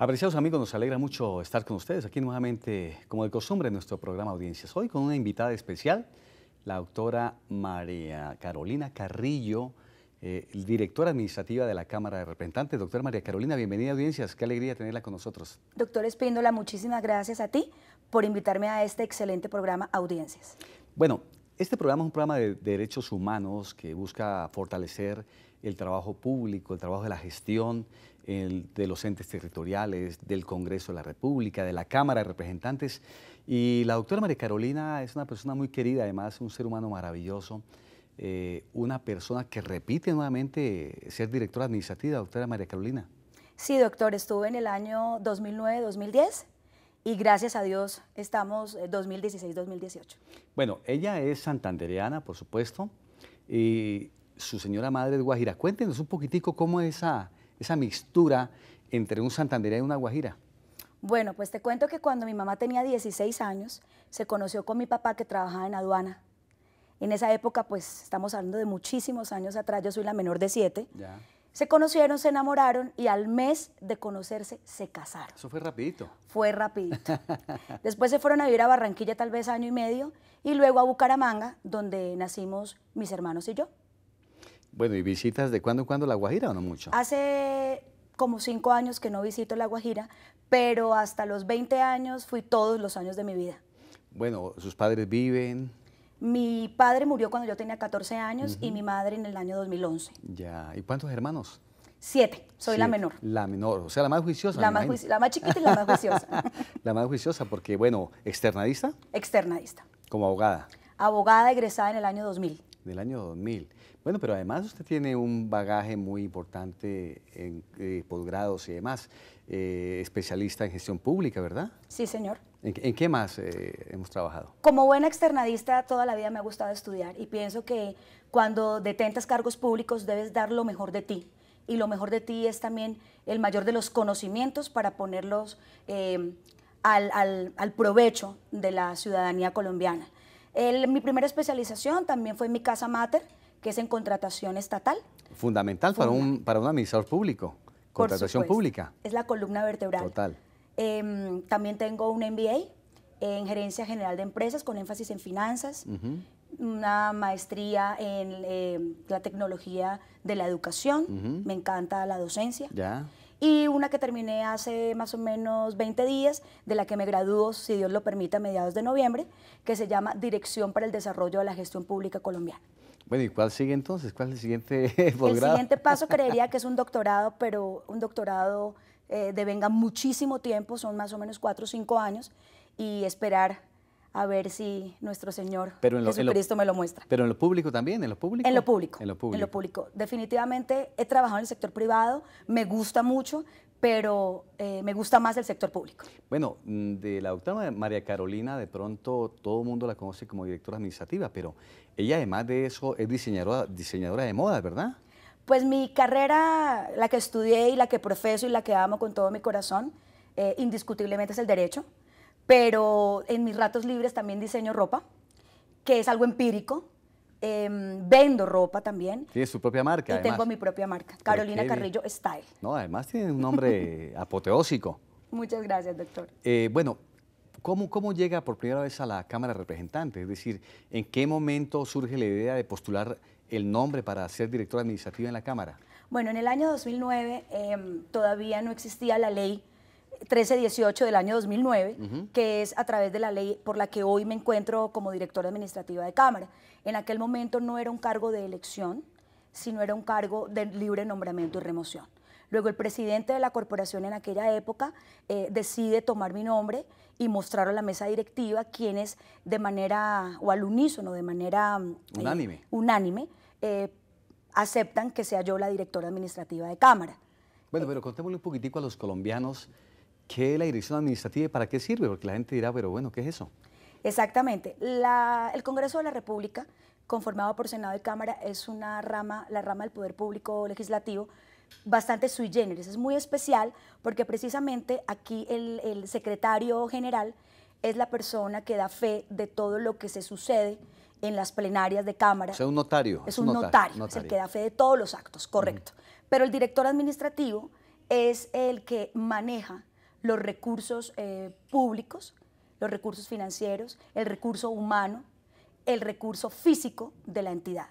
Apreciados amigos, nos alegra mucho estar con ustedes aquí nuevamente, como de costumbre, en nuestro programa Audiencias. Hoy con una invitada especial, la doctora María Carolina Carrillo, eh, directora administrativa de la Cámara de Representantes. Doctora María Carolina, bienvenida a Audiencias, qué alegría tenerla con nosotros. Doctor Espíndola, muchísimas gracias a ti por invitarme a este excelente programa Audiencias. Bueno, este programa es un programa de derechos humanos que busca fortalecer el trabajo público, el trabajo de la gestión, de los entes territoriales, del Congreso de la República, de la Cámara de Representantes. Y la doctora María Carolina es una persona muy querida, además un ser humano maravilloso, eh, una persona que repite nuevamente ser directora administrativa, doctora María Carolina. Sí, doctor, estuve en el año 2009-2010 y gracias a Dios estamos 2016-2018. Eh, bueno, ella es santandereana, por supuesto, y su señora madre es Guajira. Cuéntenos un poquitico cómo es esa esa mixtura entre un santander y una guajira? Bueno, pues te cuento que cuando mi mamá tenía 16 años, se conoció con mi papá que trabajaba en aduana. En esa época, pues estamos hablando de muchísimos años atrás, yo soy la menor de siete. Ya. Se conocieron, se enamoraron y al mes de conocerse se casaron. Eso fue rapidito. Fue rapidito. Después se fueron a vivir a Barranquilla tal vez año y medio y luego a Bucaramanga, donde nacimos mis hermanos y yo. Bueno, ¿y visitas de cuando en cuando La Guajira o no mucho? Hace como cinco años que no visito La Guajira, pero hasta los 20 años fui todos los años de mi vida. Bueno, ¿sus padres viven? Mi padre murió cuando yo tenía 14 años y mi madre en el año 2011. Ya, ¿y cuántos hermanos? Siete, soy la menor. La menor, o sea, la más juiciosa. La, más, la más chiquita y la más juiciosa. la más juiciosa porque, bueno, ¿externadista? Externadista. ¿Como abogada? Abogada egresada en el año 2000 el año 2000. Bueno, pero además usted tiene un bagaje muy importante en eh, posgrados y demás, eh, especialista en gestión pública, ¿verdad? Sí, señor. ¿En, qué más eh, hemos trabajado? Como buena externadista toda la vida me ha gustado estudiar y pienso que cuando detentas cargos públicos debes dar lo mejor de ti y lo mejor de ti es también el mayor de los conocimientos para ponerlos al provecho de la ciudadanía colombiana mi primera especialización también fue en mi casa mater, que es en contratación estatal. Fundamental para, un, para un administrador público, contratación pública. Es la columna vertebral. Total. Em, también tengo un MBA en gerencia general de empresas con énfasis en finanzas, una maestría en em, la tecnología de la educación, me encanta la docencia. Ya y una que terminé hace más o menos 20 días, de la que me graduó, si Dios lo permite, a mediados de noviembre, que se llama Dirección para el Desarrollo de la Gestión Pública Colombiana. Bueno, ¿y cuál sigue entonces? ¿Cuál es el siguiente posgrado? El siguiente paso creería que es un doctorado, pero un doctorado eh, de devenga muchísimo tiempo, son más o menos cuatro o cinco años, y esperar a ver si nuestro Señor pero en Jesucristo me lo muestra. Pero en lo público también, en lo público. En lo público. En lo público. Definitivamente he trabajado en el sector privado, me gusta mucho, pero eh, me gusta más el sector público. Bueno, mm, de la doctora María Carolina, de pronto todo el mundo la conoce como directora administrativa, pero ella además de eso es diseñadora, de moda, ¿verdad? Pues mi carrera, la que estudié y la que profeso y la que amo con todo mi corazón, eh, indiscutiblemente es el derecho pero en mis ratos libres también diseño ropa, que es algo empírico. Em, vendo ropa también. Tiene su propia marca. Y tengo mi propia marca, Carolina Carrillo Style. No, además tiene un nombre apoteósico. Muchas gracias, doctor. Eh, bueno, ¿cómo, llega por primera vez a la Cámara de Representantes? Es decir, ¿en qué momento surge la idea de postular el nombre para ser directora administrativa en la Cámara? Bueno, en el año 2009 em, todavía no existía la ley 1318 del año 2009, que es a través de la ley por la que hoy me encuentro como directora administrativa de Cámara. En aquel momento no era un cargo de elección, sino era un cargo de libre nombramiento y remoción. Luego el presidente de la corporación en aquella época eh, decide tomar mi nombre y mostrar a la mesa directiva quienes de manera, o al unísono, de manera... Eh, unánime. Eh, aceptan que sea yo la directora administrativa de Cámara. Bueno, pero contémosle un poquitico a los colombianos ¿Qué es la dirección administrativa y para qué sirve? Porque la gente dirá, pero bueno, ¿qué es eso? Exactamente. el Congreso de la República, conformado por Senado y Cámara, es una rama, la rama del poder público legislativo bastante sui generis. Es muy especial porque precisamente aquí el, secretario general es la persona que da fe de todo lo que se sucede en las plenarias de Cámara. Es un notario. Es, un notario, es el que da fe de todos los actos, correcto. Pero el director administrativo es el que maneja los recursos eh, públicos, los recursos financieros, el recurso humano, el recurso físico de la entidad.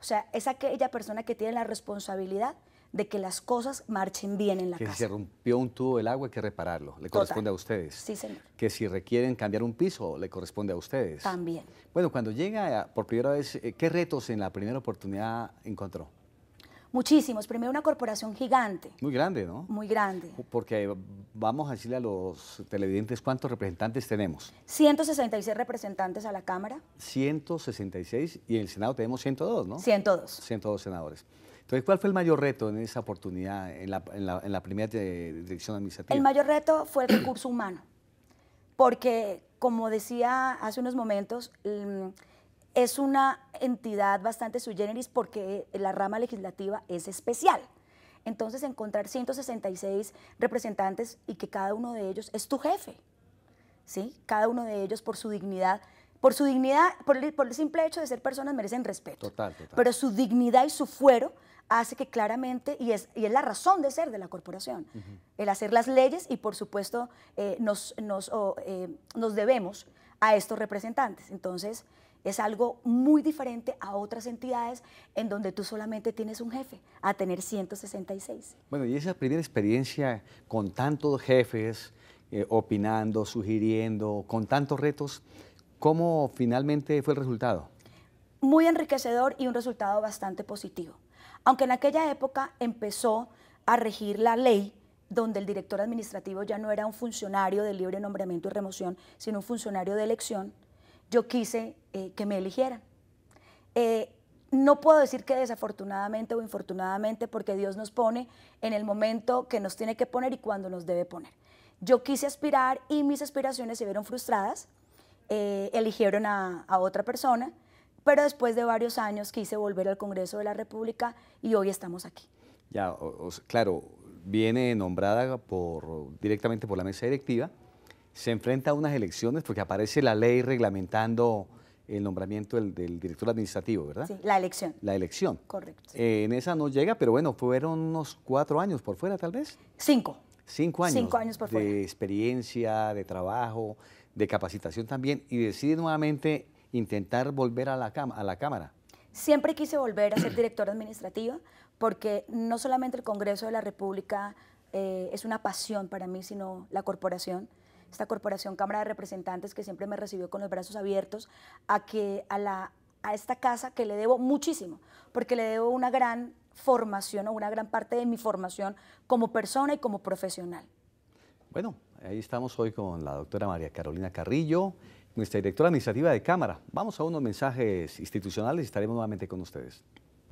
O sea, es aquella persona que tiene la responsabilidad de que las cosas marchen bien en la casa. Que si se rompió un tubo del agua hay que repararlo, le corresponde a ustedes. Sí, señor. Que si requieren cambiar un piso, le corresponde a ustedes. También. Bueno, cuando llega eh, por primera vez, eh, ¿qué retos en la primera oportunidad encontró? Muchísimos. Primero una corporación gigante. Muy grande, ¿no? Muy grande. Porque vamos a decirle a los televidentes cuántos representantes tenemos. 166 representantes a la Cámara. 166 y en el Senado tenemos 102, ¿no? 102. 102 senadores. Entonces, ¿cuál fue el mayor reto en esa oportunidad, en la, en la primera dirección administrativa? El mayor reto fue el recurso humano, porque como decía hace unos momentos, es una entidad bastante sui generis porque eh, la rama legislativa es especial. Entonces, encontrar 166 representantes y que cada uno de ellos es tu jefe, ¿sí? Cada uno de ellos por su dignidad, por su dignidad, por el, simple hecho de ser personas merecen respeto. Total, Pero su dignidad y su fuero hace que claramente, y es, y es la razón de ser de la corporación, el hacer las leyes y por supuesto eh, nos, eh, nos debemos a estos representantes. Entonces, es algo muy diferente a otras entidades en donde tú solamente tienes un jefe, a tener 166. Bueno, y esa primera experiencia con tantos jefes eh, opinando, sugiriendo, con tantos retos, ¿cómo finalmente fue el resultado? Muy enriquecedor y un resultado bastante positivo. Aunque en aquella época empezó a regir la ley donde el director administrativo ya no era un funcionario de libre nombramiento y remoción, sino un funcionario de elección, yo quise eh, que me eligieran. Eh, no puedo decir que desafortunadamente o infortunadamente, porque Dios nos pone en el momento que nos tiene que poner y cuando nos debe poner. Yo quise aspirar y mis aspiraciones se vieron frustradas, eh, eligieron a, otra persona, pero después de varios años quise volver al Congreso de la República y hoy estamos aquí. Ya, claro, viene nombrada por, directamente por la mesa directiva, se enfrenta a unas elecciones porque aparece la ley reglamentando el nombramiento del, director administrativo, ¿verdad? Sí, la elección. La elección. Correcto. Eh, en esa no llega, pero bueno, fueron unos cuatro años por fuera, tal vez. Cinco. Cinco años. Cinco años por de fuera. De experiencia, de trabajo, de capacitación también, y decide nuevamente intentar volver a la, a la Cámara. Siempre quise volver a ser director administrativo porque no solamente el Congreso de la República eh, es una pasión para mí, sino la corporación esta corporación Cámara de Representantes que siempre me recibió con los brazos abiertos, a que a, la, a esta casa que le debo muchísimo, porque le debo una gran formación o una gran parte de mi formación como persona y como profesional. Bueno, ahí estamos hoy con la doctora María Carolina Carrillo, nuestra directora administrativa de Cámara. Vamos a unos mensajes institucionales y estaremos nuevamente con ustedes.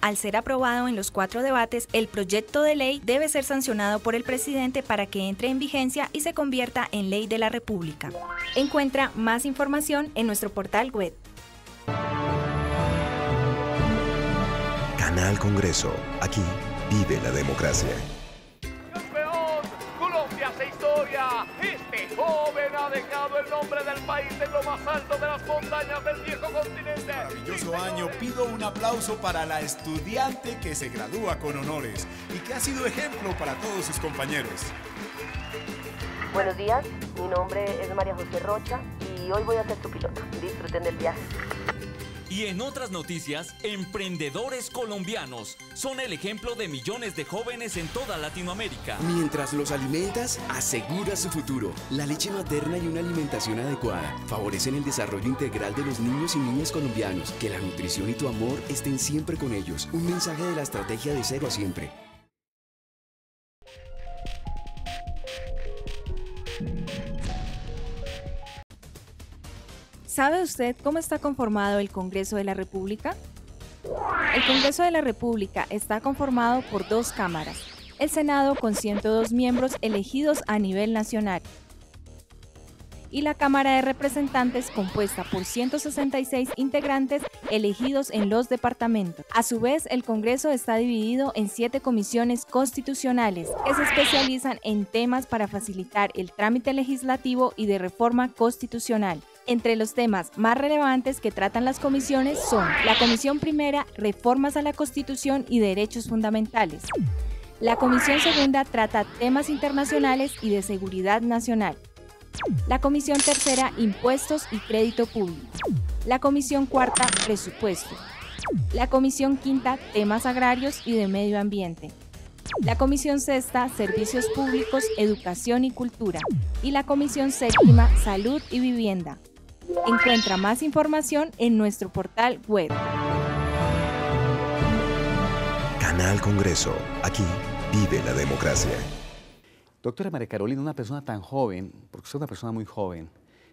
Al ser aprobado en los cuatro debates, el proyecto de ley debe ser sancionado por el presidente para que entre en vigencia y se convierta en ley de la República. Encuentra más información en nuestro portal web. Canal Congreso. Aquí vive la democracia. Este joven ha dejado el nombre del país en lo más alto de las montañas del viejo continente. Maravilloso año, pido un aplauso para la estudiante que se gradúa con honores y que ha sido ejemplo para todos sus compañeros. Buenos días, mi nombre es María José Rocha y hoy voy a ser tu piloto. Disfruten del viaje. Y en otras noticias, emprendedores colombianos son el ejemplo de millones de jóvenes en toda Latinoamérica. Mientras los alimentas, asegura su futuro. La leche materna y una alimentación adecuada favorecen el desarrollo integral de los niños y niñas colombianos. Que la nutrición y tu amor estén siempre con ellos. Un mensaje de la estrategia de cero a siempre. ¿Sabe usted cómo está conformado el Congreso de la República? El Congreso de la República está conformado por dos cámaras, el Senado con 102 miembros elegidos a nivel nacional y la Cámara de Representantes compuesta por 166 integrantes elegidos en los departamentos. A su vez, el Congreso está dividido en siete comisiones constitucionales que se especializan en temas para facilitar el trámite legislativo y de reforma constitucional entre los temas más relevantes que tratan las comisiones son la Comisión Primera, Reformas a la Constitución y Derechos Fundamentales. La Comisión Segunda trata temas internacionales y de seguridad nacional. La Comisión Tercera, Impuestos y Crédito Público. La Comisión Cuarta, Presupuesto. La Comisión Quinta, Temas Agrarios y de Medio Ambiente. La Comisión Sexta, Servicios Públicos, Educación y Cultura. Y la Comisión Séptima, Salud y Vivienda. Encuentra más información en nuestro portal web. Canal Congreso. Aquí vive la democracia. Doctora María Carolina, una persona tan joven, porque usted es una persona muy joven,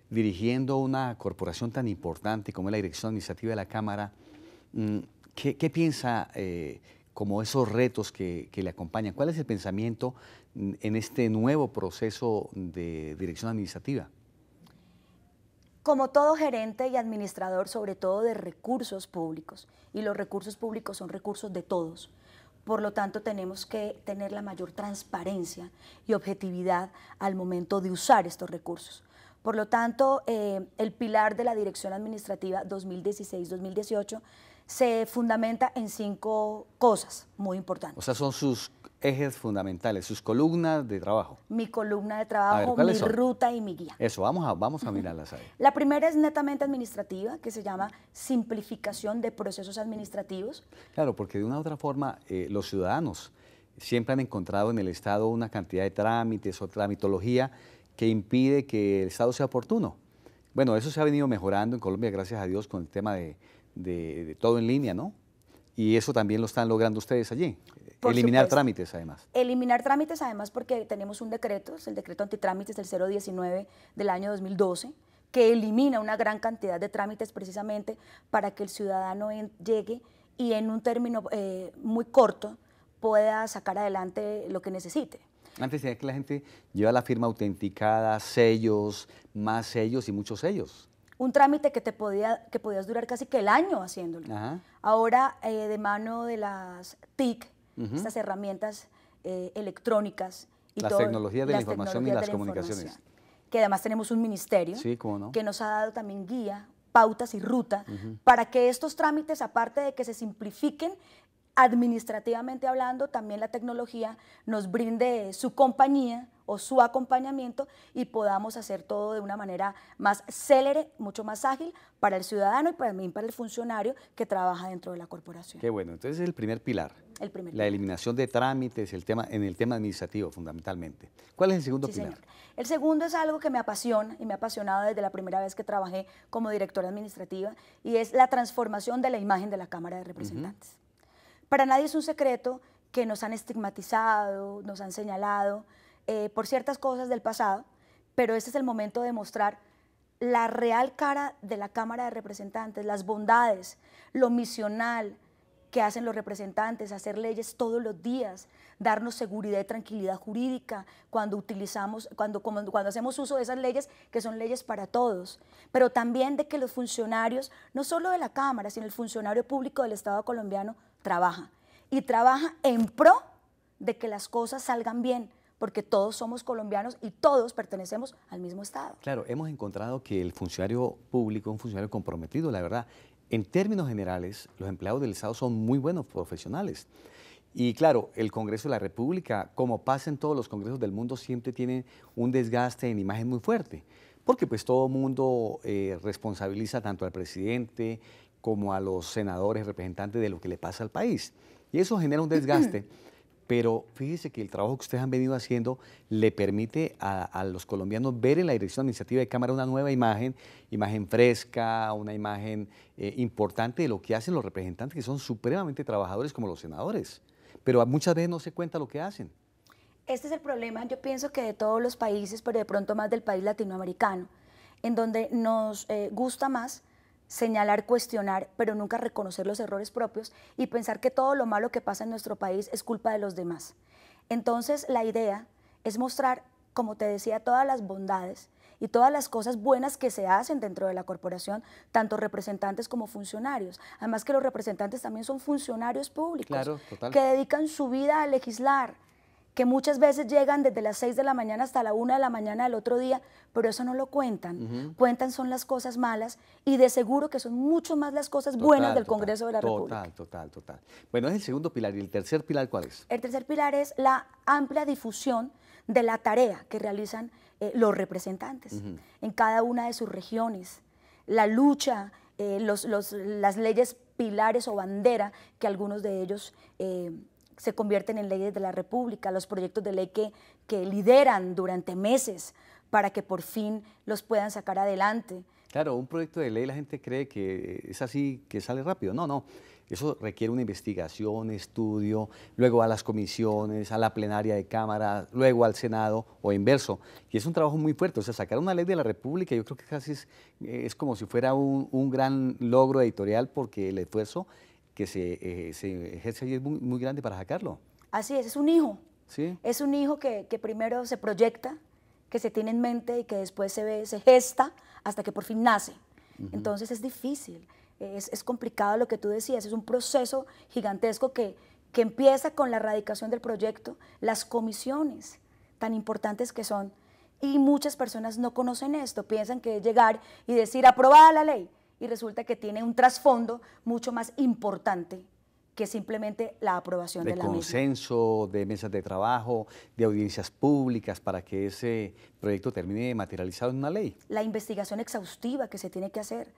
dirigiendo una corporación tan importante como es la Dirección Administrativa de la Cámara, mm, ¿qué, piensa eh, como esos retos que, le acompañan? ¿Cuál es el pensamiento mm, en este nuevo proceso de dirección administrativa? como todo gerente y administrador, sobre todo de recursos públicos, y los recursos públicos son recursos de todos. Por lo tanto, tenemos que tener la mayor transparencia y objetividad al momento de usar estos recursos. Por lo tanto, eh, el pilar de la Dirección Administrativa 2016-2018 se fundamenta en cinco cosas muy importantes. O sea, son sus ejes fundamentales, sus columnas de trabajo. Mi columna de trabajo, mi ruta y mi guía. Eso, vamos a, vamos a mirarlas ahí. La primera es netamente administrativa, que se llama simplificación de procesos administrativos. Claro, porque de una u otra forma eh, los ciudadanos siempre han encontrado en el Estado una cantidad de trámites o tramitología que impide que el Estado sea oportuno. Bueno, eso se ha venido mejorando en Colombia, gracias a Dios, con el tema de todo en línea, ¿no? Y eso también lo están logrando ustedes allí. eliminar trámites, además. Eliminar trámites, además, porque tenemos un decreto, es el decreto antitrámites del 019 del año 2012, que elimina una gran cantidad de trámites precisamente para que el ciudadano llegue y en un término eh, muy corto pueda sacar adelante lo que necesite. Antes decía que la gente lleva la firma autenticada, sellos, más sellos y muchos sellos un trámite que te podía, que podías durar casi que el año haciéndolo. Ahora, eh, de mano de las TIC, estas herramientas eh, electrónicas. Y las tecnologías de la información y las comunicaciones. que además tenemos un ministerio que nos ha dado también guía, pautas y ruta para que estos trámites, aparte de que se simplifiquen, administrativamente hablando, también la tecnología nos brinde su compañía o su acompañamiento y podamos hacer todo de una manera más célere, mucho más ágil para el ciudadano y también para el funcionario que trabaja dentro de la corporación. Qué bueno, entonces es el primer pilar. El primer la eliminación de trámites el tema, en el tema administrativo fundamentalmente. ¿Cuál es el segundo pilar? El segundo es algo que me apasiona y me ha apasionado desde la primera vez que trabajé como directora administrativa y es la transformación de la imagen de la Cámara de Representantes. Para nadie es un secreto que nos han estigmatizado, nos han señalado eh, por ciertas cosas del pasado, pero este es el momento de mostrar la real cara de la Cámara de Representantes, las bondades, lo misional que hacen los representantes, hacer leyes todos los días, darnos seguridad y tranquilidad jurídica cuando utilizamos, cuando, cuando hacemos uso de esas leyes que son leyes para todos, pero también de que los funcionarios, no solo de la Cámara, sino el funcionario público del Estado colombiano, trabaja y trabaja en pro de que las cosas salgan bien, porque todos somos colombianos y todos pertenecemos al mismo Estado. Claro, hemos encontrado que el funcionario público es un funcionario comprometido, la verdad. En términos generales, los empleados del Estado son muy buenos profesionales. Y claro, el Congreso de la República, como pasa en todos los congresos del mundo, siempre tiene un desgaste en imagen muy fuerte, porque pues todo el mundo eh, responsabiliza tanto al presidente como a los senadores, representantes de lo que le pasa al país. Y eso genera un desgaste. Pero fíjese que el trabajo que ustedes han venido haciendo le permite a, los colombianos ver en la dirección de la iniciativa de Cámara una nueva imagen, imagen fresca, una imagen eh, importante de lo que hacen los representantes, que son supremamente trabajadores como los senadores. Pero muchas veces no se cuenta lo que hacen. Este es el problema, yo pienso que de todos los países, pero de pronto más del país latinoamericano, en donde nos eh, gusta más señalar, cuestionar, pero nunca reconocer los errores propios y pensar que todo lo malo que pasa en nuestro país es culpa de los demás. Entonces la idea es mostrar, como te decía, todas las bondades y todas las cosas buenas que se hacen dentro de la corporación, tanto representantes como funcionarios. Además que los representantes también son funcionarios públicos que dedican su vida a legislar, que muchas veces llegan desde las 6 de la mañana hasta la 1 de la mañana del otro día, pero eso no lo cuentan. Cuentan son las cosas malas y de seguro que son mucho más las cosas buenas del Congreso de la República. Total, total, total. Bueno, es el segundo pilar. ¿Y el tercer pilar cuál es? El tercer pilar es la amplia difusión de la tarea que realizan eh, los representantes en cada una de sus regiones. La lucha, eh, las leyes pilares o bandera que algunos de ellos... Eh, se convierten en leyes de la República, los proyectos de ley que, lideran durante meses para que por fin los puedan sacar adelante. Claro, un proyecto de ley la gente cree que es así, que sale rápido. No, no. Eso requiere una investigación, estudio, luego a las comisiones, a la plenaria de Cámara, luego al Senado o inverso. Y es un trabajo muy fuerte. O sea, sacar una ley de la República yo creo que casi es, eh, como si fuera un, un gran logro editorial porque el esfuerzo que se, eh, se ejerce ahí es muy, grande para sacarlo. Así es, es un hijo. Es un hijo que, que, primero se proyecta, que se tiene en mente y que después se ve, se gesta hasta que por fin nace. Entonces es difícil, es, es, complicado lo que tú decías, es un proceso gigantesco que, que empieza con la erradicación del proyecto, las comisiones tan importantes que son. Y muchas personas no conocen esto, piensan que es llegar y decir aprobada la ley y resulta que tiene un trasfondo mucho más importante que simplemente la aprobación de, la consenso, de mesas de trabajo, de audiencias públicas para que ese proyecto termine materializado en una ley. La investigación exhaustiva que se tiene que hacer,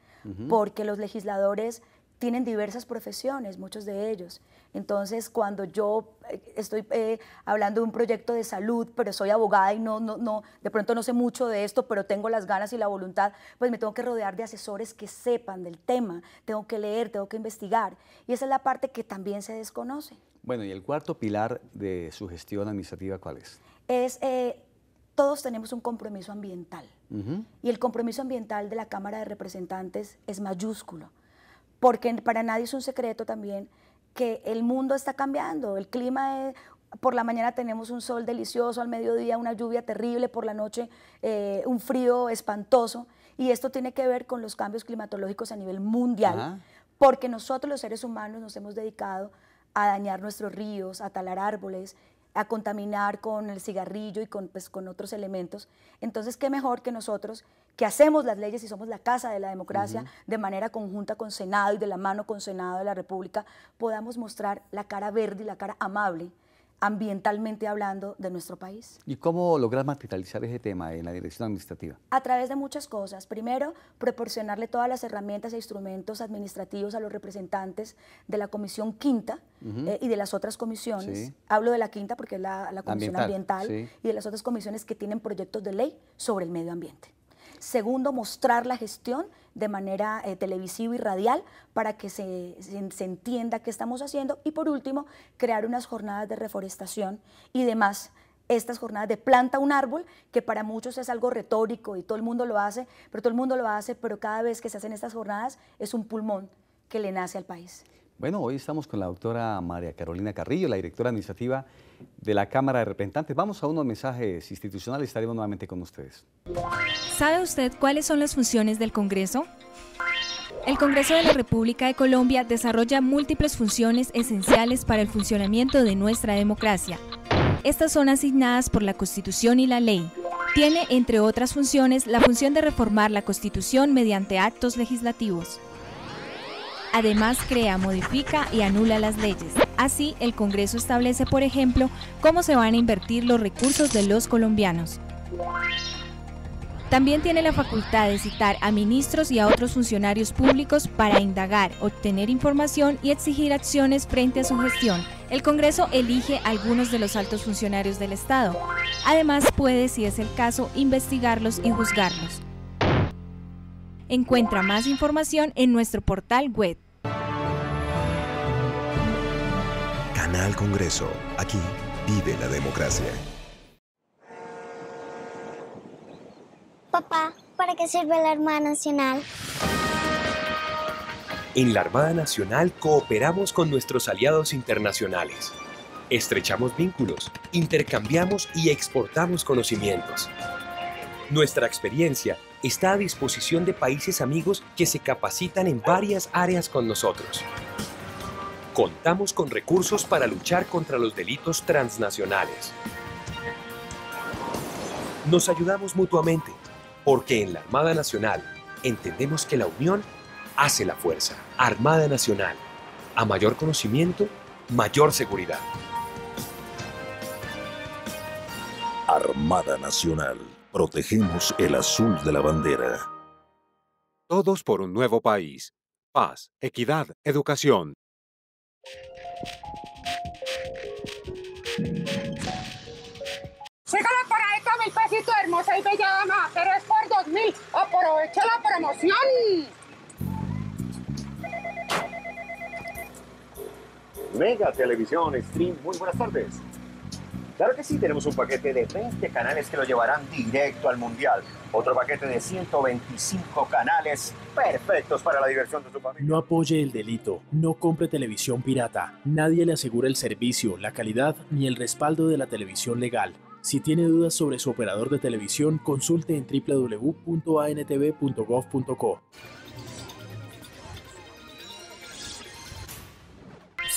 porque los legisladores tienen diversas profesiones, muchos de ellos. Entonces, cuando yo eh, estoy eh, hablando de un proyecto de salud, pero soy abogada y no, no, no, de pronto no sé mucho de esto, pero tengo las ganas y la voluntad, pues me tengo que rodear de asesores que sepan del tema, tengo que leer, tengo que investigar. Y esa es la parte que también se desconoce. Bueno, y el cuarto pilar de su gestión administrativa, ¿cuál es? Es, eh, todos tenemos un compromiso ambiental. Y el compromiso ambiental de la Cámara de Representantes es mayúsculo porque para nadie es un secreto también que el mundo está cambiando, el clima es, por la mañana tenemos un sol delicioso, al mediodía una lluvia terrible, por la noche eh, un frío espantoso. Y esto tiene que ver con los cambios climatológicos a nivel mundial, porque nosotros los seres humanos nos hemos dedicado a dañar nuestros ríos, a talar árboles a contaminar con el cigarrillo y pues, con, otros elementos. Entonces, qué mejor que nosotros, que hacemos las leyes y somos la casa de la democracia, de manera conjunta con Senado y de la mano con Senado de la República, podamos mostrar la cara verde y la cara amable ambientalmente hablando de nuestro país. ¿Y cómo lograr materializar ese tema en la dirección administrativa? A través de muchas cosas. Primero, proporcionarle todas las herramientas e instrumentos administrativos a los representantes de la Comisión Quinta eh, y de las otras comisiones. Hablo de la Quinta porque es la, Comisión Ambiental, y de las otras comisiones que tienen proyectos de ley sobre el medio ambiente. Segundo, mostrar la gestión de manera eh, televisiva y radial para que se, entienda qué estamos haciendo. Y por último, crear unas jornadas de reforestación y demás. Estas jornadas de planta un árbol, que para muchos es algo retórico y todo el mundo lo hace, pero todo el mundo lo hace, pero cada vez que se hacen estas jornadas es un pulmón que le nace al país. Bueno, hoy estamos con la doctora María Carolina Carrillo, la directora administrativa de la Cámara de Representantes. Vamos a unos mensajes institucionales, estaremos nuevamente con ustedes. ¿Sabe usted cuáles son las funciones del Congreso? El Congreso de la República de Colombia desarrolla múltiples funciones esenciales para el funcionamiento de nuestra democracia. Estas son asignadas por la Constitución y la ley. Tiene, entre otras funciones, la función de reformar la Constitución mediante actos legislativos. Además, crea, modifica y anula las leyes. Así, el Congreso establece, por ejemplo, cómo se van a invertir los recursos de los colombianos. También tiene la facultad de citar a ministros y a otros funcionarios públicos para indagar, obtener información y exigir acciones frente a su gestión. El Congreso elige a algunos de los altos funcionarios del Estado. Además puede, si es el caso, investigarlos y juzgarlos. Encuentra más información en nuestro portal web. Canal Congreso. Aquí vive la democracia. Papá, ¿para qué sirve la Armada Nacional? En la Armada Nacional cooperamos con nuestros aliados internacionales. Estrechamos vínculos, intercambiamos y exportamos conocimientos. Nuestra experiencia está a disposición de países amigos que se capacitan en varias áreas con nosotros. Contamos con recursos para luchar contra los delitos transnacionales. Nos ayudamos mutuamente, porque en la Armada Nacional entendemos que la unión hace la fuerza. Armada Nacional. A mayor conocimiento, mayor seguridad. Armada Nacional. Protegemos el azul de la bandera. Todos por un nuevo país. Paz, equidad, educación. Sígala para esta mil hermosa y bella dama, pero por dos mil. Aprovecha la promoción. Mega Televisión Stream, muy buenas tardes. Claro que sí, tenemos un paquete de 20 canales que lo llevarán directo al Mundial. Otro paquete de 125 canales perfectos para la diversión de su familia. No apoye el delito, no compre televisión pirata. Nadie le asegura el servicio, la calidad ni el respaldo de la televisión legal. Si tiene dudas sobre su operador de televisión, consulte en www.antv.gov.co.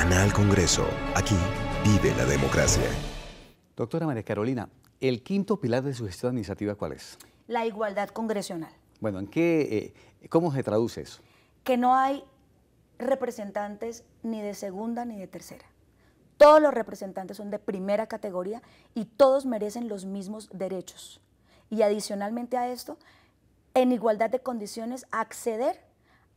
Canal Congreso. Aquí vive la democracia. Doctora María Carolina, ¿el quinto pilar de su gestión iniciativa, cuál es? La igualdad congresional. Bueno, ¿en qué, eh, ¿cómo se traduce eso? Que no hay representantes ni de segunda ni de tercera. Todos los representantes son de primera categoría y todos merecen los mismos derechos. Y adicionalmente a esto, en igualdad de condiciones, acceder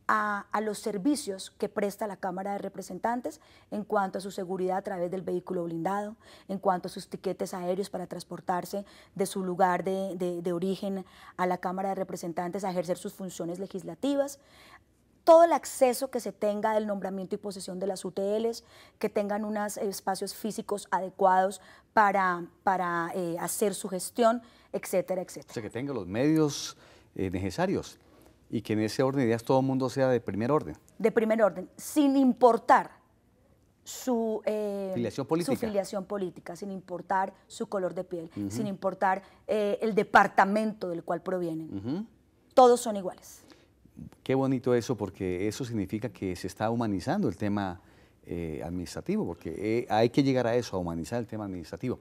a, los servicios que presta la Cámara de Representantes en cuanto a su seguridad a través del vehículo blindado, en cuanto a sus tiquetes aéreos para transportarse de su lugar de, origen a la Cámara de Representantes a ejercer sus funciones legislativas, todo el acceso que se tenga del nombramiento y posesión de las UTLs, que tengan unos espacios físicos adecuados para, eh, hacer su gestión, etcétera, etcétera. O sea, que tenga los medios eh, necesarios y que en ese orden de ideas todo el mundo sea de primer orden. De primer orden, sin importar su, eh, filiación política. sin importar su color de piel, sin importar eh, el departamento del cual provienen. Todos son iguales. Qué bonito eso, porque eso significa que se está humanizando el tema eh, administrativo, porque hay que llegar a eso, a humanizar el tema administrativo.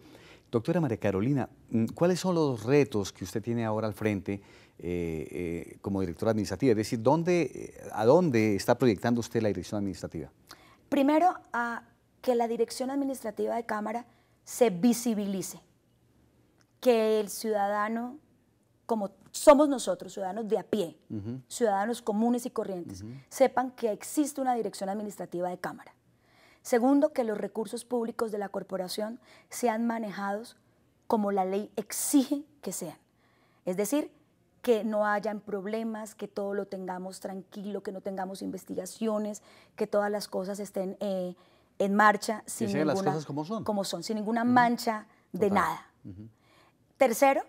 Doctora María Carolina, mm, ¿cuáles son los retos que usted tiene ahora al frente? Eh, eh, como directora administrativa? Es decir, ¿dónde, eh, ¿a dónde está proyectando usted la dirección administrativa? Primero, a que la dirección administrativa de Cámara se visibilice, que el ciudadano, como somos nosotros, ciudadanos de a pie, ciudadanos comunes y corrientes, sepan que existe una dirección administrativa de Cámara. Segundo, que los recursos públicos de la corporación sean manejados como la ley exige que sean. Es decir, que no hayan problemas, que todo lo tengamos tranquilo, que no tengamos investigaciones, que todas las cosas estén eh, en marcha sin ninguna, como Como son, sin ninguna mancha de nada. Tercero,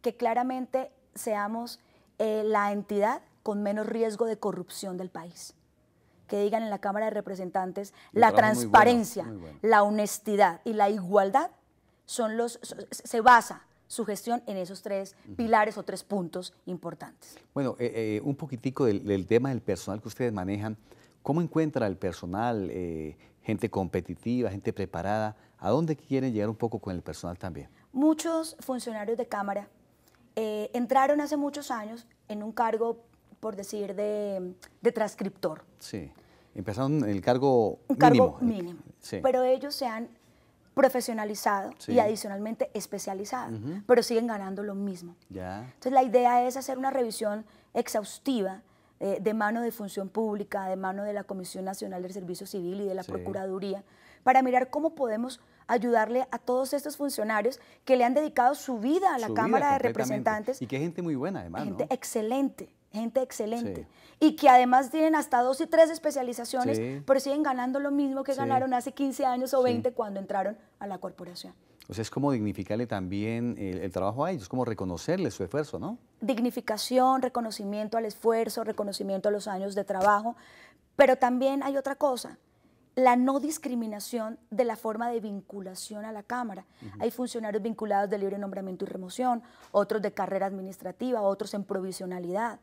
que claramente seamos eh, la entidad con menos riesgo de corrupción del país. Que digan en la Cámara de Representantes, la transparencia, la honestidad y la igualdad son los, se basa su gestión en esos tres pilares o tres puntos importantes. Bueno, eh, eh, un poquitico del, tema del personal que ustedes manejan. ¿Cómo encuentra el personal, eh, gente competitiva, gente preparada? ¿A dónde quieren llegar un poco con el personal también? Muchos funcionarios de Cámara entraron hace muchos años en un cargo, por decir, de, transcriptor. Sí. Empezaron en el cargo mínimo. un Cargo mínimo. Pero ellos se han profesionalizado y adicionalmente especializado, pero siguen ganando lo mismo. Entonces la idea es hacer una revisión exhaustiva eh, de mano de Función Pública, de mano de la Comisión Nacional del Servicio Civil y de la Procuraduría, para mirar cómo podemos ayudarle a todos estos funcionarios que le han dedicado su vida a la Cámara de Representantes. Y que gente muy buena, además. Gente excelente gente excelente. Y que además tienen hasta dos y tres especializaciones, pero siguen ganando lo mismo que ganaron hace 15 años o 20 cuando entraron a la corporación. O sea, es como dignificarle también el, trabajo a ellos, como reconocerle su esfuerzo, ¿no? Dignificación, reconocimiento al esfuerzo, reconocimiento a los años de trabajo, pero también hay otra cosa, la no discriminación de la forma de vinculación a la Cámara. Hay funcionarios vinculados de libre nombramiento y remoción, otros de carrera administrativa, otros en provisionalidad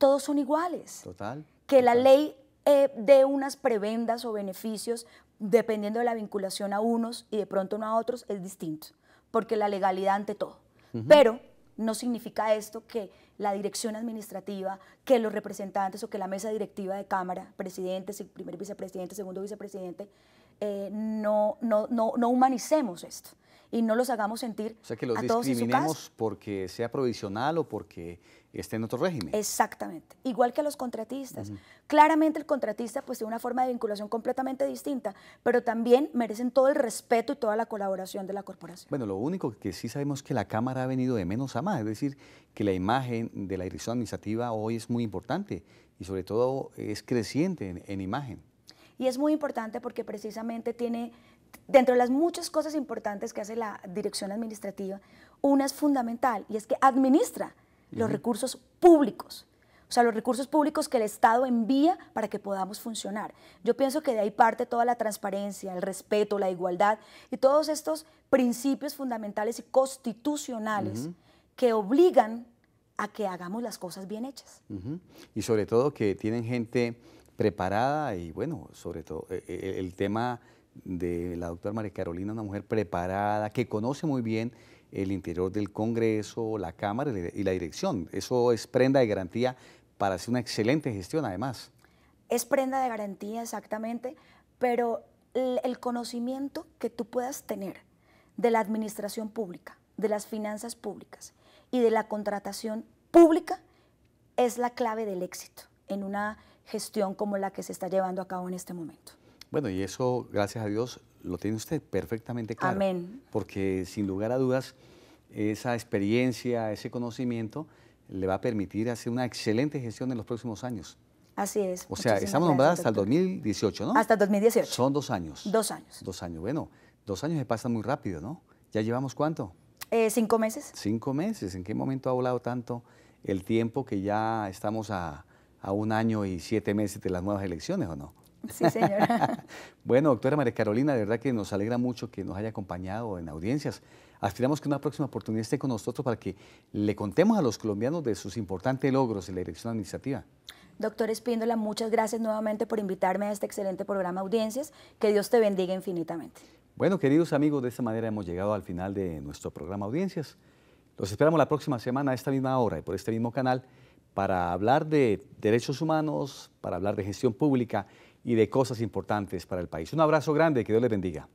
todos son iguales. Total. Que la ley eh, dé unas prebendas o beneficios dependiendo de la vinculación a unos y de pronto no a otros es distinto, porque la legalidad ante todo. Pero no significa esto que la dirección administrativa, que los representantes o que la mesa directiva de Cámara, presidente, primer vicepresidente, segundo vicepresidente, eh, no, no, humanicemos esto y no los hagamos sentir. O sea, que los discriminemos porque sea provisional o porque esté en otro régimen. Exactamente, igual que los contratistas. Claramente el contratista pues tiene una forma de vinculación completamente distinta, pero también merecen todo el respeto y toda la colaboración de la corporación. Bueno, lo único que sí sabemos es que la Cámara ha venido de menos a más, es decir, que la imagen de la dirección administrativa hoy es muy importante y sobre todo es creciente en imagen. Y es muy importante porque precisamente tiene, dentro de las muchas cosas importantes que hace la dirección administrativa, una es fundamental y es que administra los recursos públicos. O sea, los recursos públicos que el Estado envía para que podamos funcionar. Yo pienso que de ahí parte toda la transparencia, el respeto, la igualdad y todos estos principios fundamentales y constitucionales que obligan a que hagamos las cosas bien hechas. Y sobre todo que tienen gente preparada y bueno, sobre todo eh, eh, el, tema de la doctora María Carolina, una mujer preparada, que conoce muy bien el interior del Congreso, la Cámara y la dirección. Eso es prenda de garantía para hacer una excelente gestión además. Es prenda de garantía exactamente, pero el conocimiento que tú puedas tener de la administración pública, de las finanzas públicas y de la contratación pública es la clave del éxito en una gestión como la que se está llevando a cabo en este momento. Bueno, y eso, gracias a Dios, lo tiene usted perfectamente claro. Amén. Porque sin lugar a dudas, esa experiencia, ese conocimiento, le va a permitir hacer una excelente gestión en los próximos años. Así es. O sea, estamos nombrados hasta el 2018, ¿no? Hasta el 2018. Son dos años. Dos años. Dos años. Bueno, dos años se pasan muy rápido, ¿no? ¿Ya llevamos cuánto? Eh, cinco meses. Cinco meses. ¿En qué momento ha volado tanto el tiempo que ya estamos a un año y siete meses de las nuevas elecciones, ¿o no? Sí, señora. bueno, doctora María Carolina, de verdad que nos alegra mucho que nos haya acompañado en audiencias. Aspiramos que una próxima oportunidad esté con nosotros para que le contemos a los colombianos de sus importantes logros en la dirección administrativa. Doctor Espíndola, muchas gracias nuevamente por invitarme a este excelente programa Audiencias. Que Dios te bendiga infinitamente. Bueno, queridos amigos, de esta manera hemos llegado al final de nuestro programa Audiencias. Los esperamos la próxima semana a esta misma hora y por este mismo canal para hablar de derechos humanos, para hablar de gestión pública y de cosas importantes para el país. Un abrazo grande, que Dios les bendiga.